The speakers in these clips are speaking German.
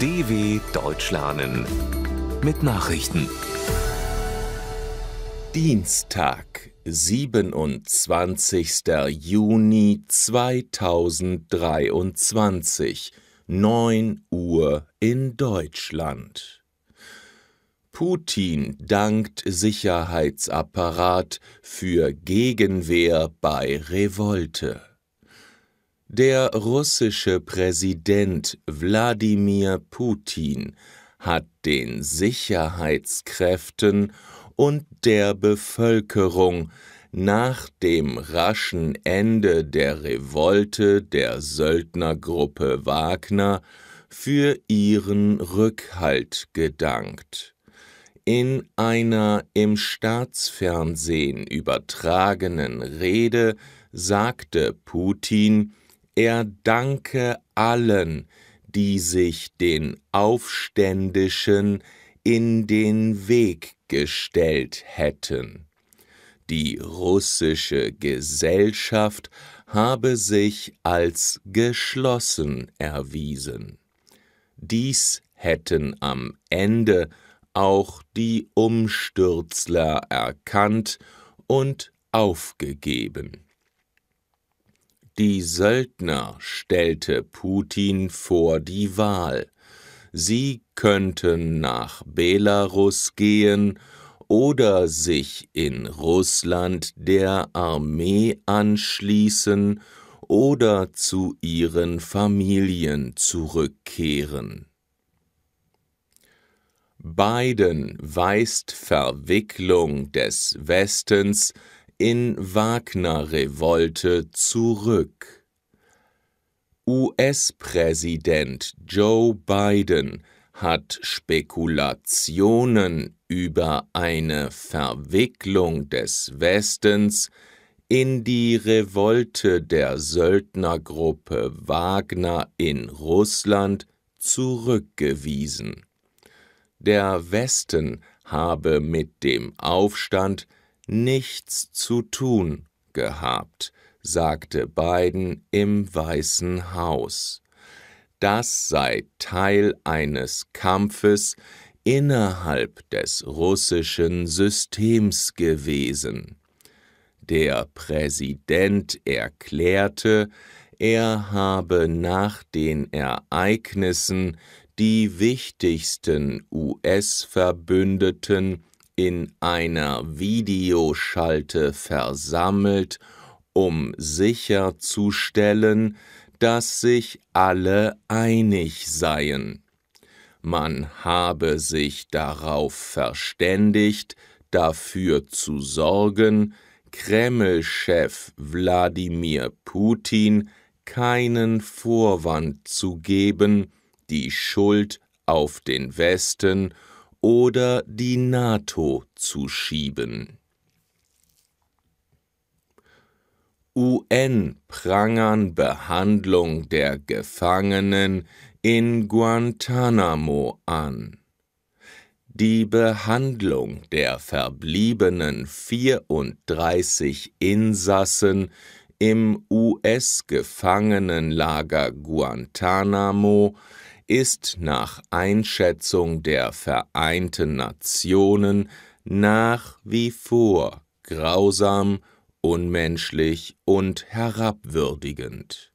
DW Deutsch lernen mit Nachrichten. Dienstag, 27. Juni 2023, 9 Uhr in Deutschland. Putin dankt Sicherheitsapparat für Gegenwehr bei Revolte. Der russische Präsident Wladimir Putin hat den Sicherheitskräften und der Bevölkerung nach dem raschen Ende der Revolte der Söldnergruppe Wagner für ihren Rückhalt gedankt. In einer im Staatsfernsehen übertragenen Rede sagte Putin, er danke allen, die sich den Aufständischen in den Weg gestellt hätten. Die russische Gesellschaft habe sich als geschlossen erwiesen. Dies hätten am Ende auch die Umstürzler erkannt und aufgegeben. Die Söldner stellte Putin vor die Wahl. Sie könnten nach Belarus gehen oder sich in Russland der Armee anschließen oder zu ihren Familien zurückkehren. Biden weist Verwicklung des Westens in Wagner-Revolte zurück. US-Präsident Joe Biden hat Spekulationen über eine Verwicklung des Westens in die Revolte der Söldnergruppe Wagner in Russland zurückgewiesen. Der Westen habe mit dem Aufstand nichts zu tun gehabt, sagte Biden im Weißen Haus. Das sei Teil eines Kampfes innerhalb des russischen Systems gewesen. Der Präsident erklärte, er habe nach den Ereignissen die wichtigsten US-Verbündeten in einer Videoschalte versammelt, um sicherzustellen, dass sich alle einig seien. Man habe sich darauf verständigt, dafür zu sorgen, Kreml-Chef Wladimir Putin keinen Vorwand zu geben, die Schuld auf den Westen oder die NATO zu schieben. UN prangern Behandlung der Gefangenen in Guantanamo an. Die Behandlung der verbliebenen 34 Insassen im US-Gefangenenlager Guantanamo ist nach Einschätzung der Vereinten Nationen nach wie vor grausam, unmenschlich und herabwürdigend.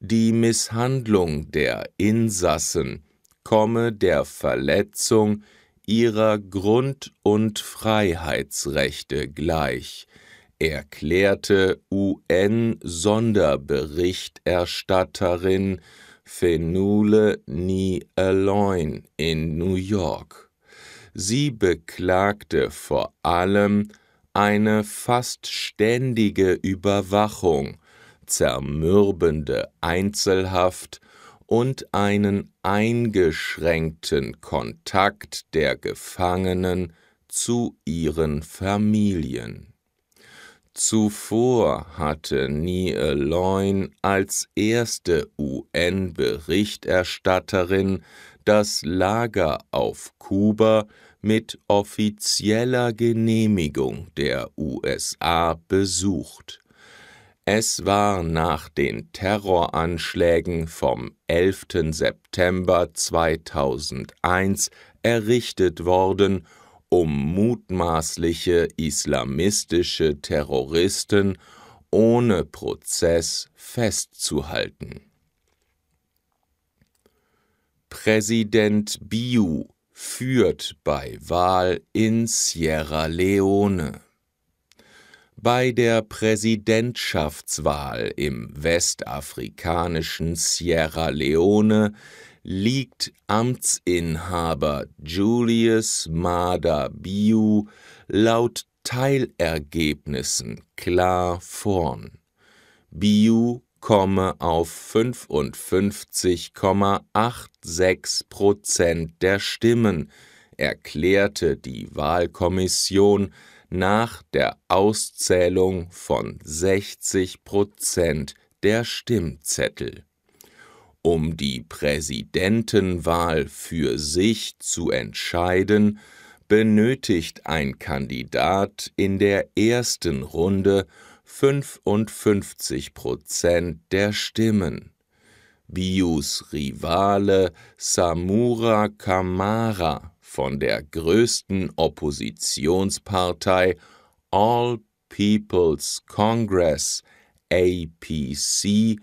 Die Misshandlung der Insassen komme der Verletzung ihrer Grund- und Freiheitsrechte gleich, erklärte UN-Sonderberichterstatterin nie allein in New York. Sie beklagte vor allem eine fast ständige Überwachung, zermürbende Einzelhaft und einen eingeschränkten Kontakt der Gefangenen zu ihren Familien Zuvor hatte Nie Loin als erste UN-Berichterstatterin das Lager auf Kuba mit offizieller Genehmigung der USA besucht. Es war nach den Terroranschlägen vom 11. September 2001 errichtet worden um mutmaßliche islamistische Terroristen ohne Prozess festzuhalten. Präsident Biu führt bei Wahl in Sierra Leone. Bei der Präsidentschaftswahl im westafrikanischen Sierra Leone liegt Amtsinhaber Julius Mader Biu laut Teilergebnissen klar vorn. Biu komme auf 55,86 Prozent der Stimmen, erklärte die Wahlkommission nach der Auszählung von 60 Prozent der Stimmzettel um die Präsidentenwahl für sich zu entscheiden, benötigt ein Kandidat in der ersten Runde 55 Prozent der Stimmen. Bius Rivale Samura Kamara von der größten Oppositionspartei All People's Congress APC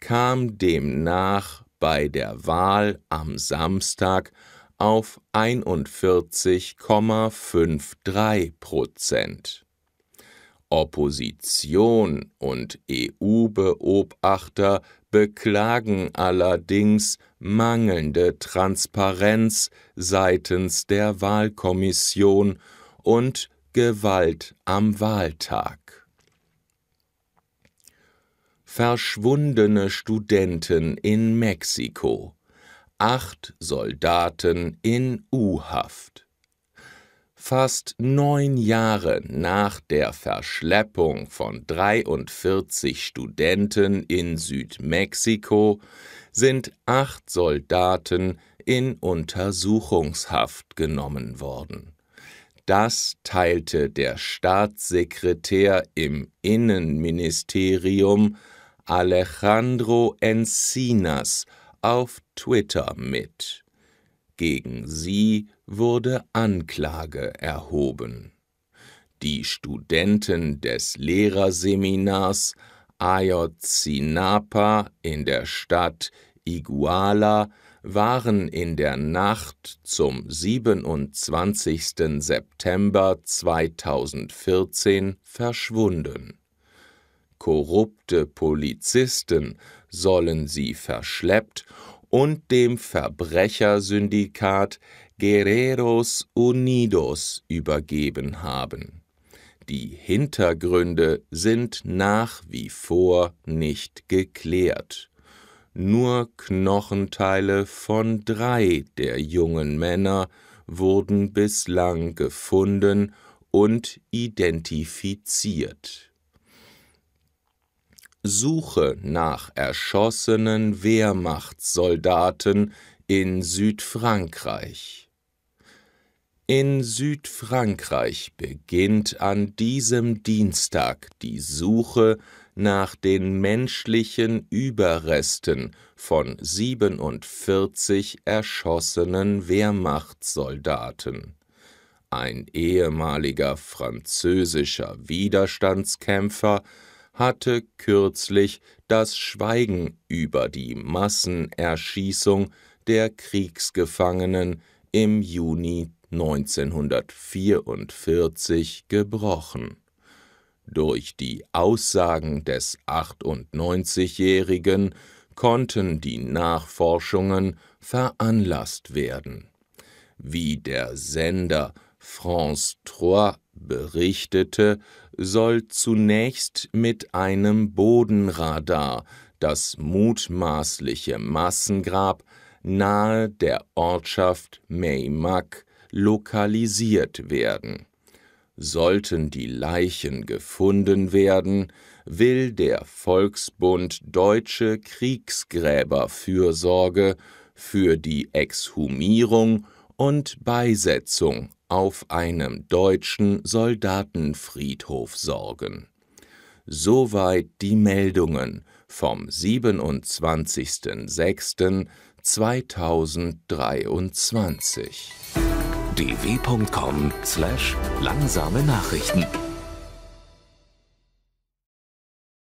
kam demnach bei der Wahl am Samstag auf 41,53 Prozent. Opposition und EU-Beobachter beklagen allerdings mangelnde Transparenz seitens der Wahlkommission und Gewalt am Wahltag Verschwundene Studenten in Mexiko. Acht Soldaten in U-Haft. Fast neun Jahre nach der Verschleppung von 43 Studenten in Südmexiko sind acht Soldaten in Untersuchungshaft genommen worden. Das teilte der Staatssekretär im Innenministerium Alejandro Encinas auf Twitter mit. Gegen sie wurde Anklage erhoben. Die Studenten des Lehrerseminars Ayotzinapa in der Stadt Iguala waren in der Nacht zum 27. September 2014 verschwunden korrupte Polizisten sollen sie verschleppt und dem Verbrechersyndikat Guerreros Unidos übergeben haben. Die Hintergründe sind nach wie vor nicht geklärt. Nur Knochenteile von drei der jungen Männer wurden bislang gefunden und identifiziert Suche nach erschossenen Wehrmachtssoldaten in Südfrankreich. In Südfrankreich beginnt an diesem Dienstag die Suche nach den menschlichen Überresten von 47 erschossenen Wehrmachtssoldaten. Ein ehemaliger französischer Widerstandskämpfer hatte kürzlich das Schweigen über die Massenerschießung der Kriegsgefangenen im Juni 1944 gebrochen. Durch die Aussagen des 98-Jährigen konnten die Nachforschungen veranlasst werden. Wie der Sender France 3 berichtete, soll zunächst mit einem Bodenradar das mutmaßliche Massengrab nahe der Ortschaft Meymac lokalisiert werden. Sollten die Leichen gefunden werden, will der Volksbund Deutsche Kriegsgräberfürsorge für die Exhumierung und Beisetzung auf einem deutschen Soldatenfriedhof sorgen. Soweit die Meldungen vom 27.06.2023. dw.com/langsame slash Nachrichten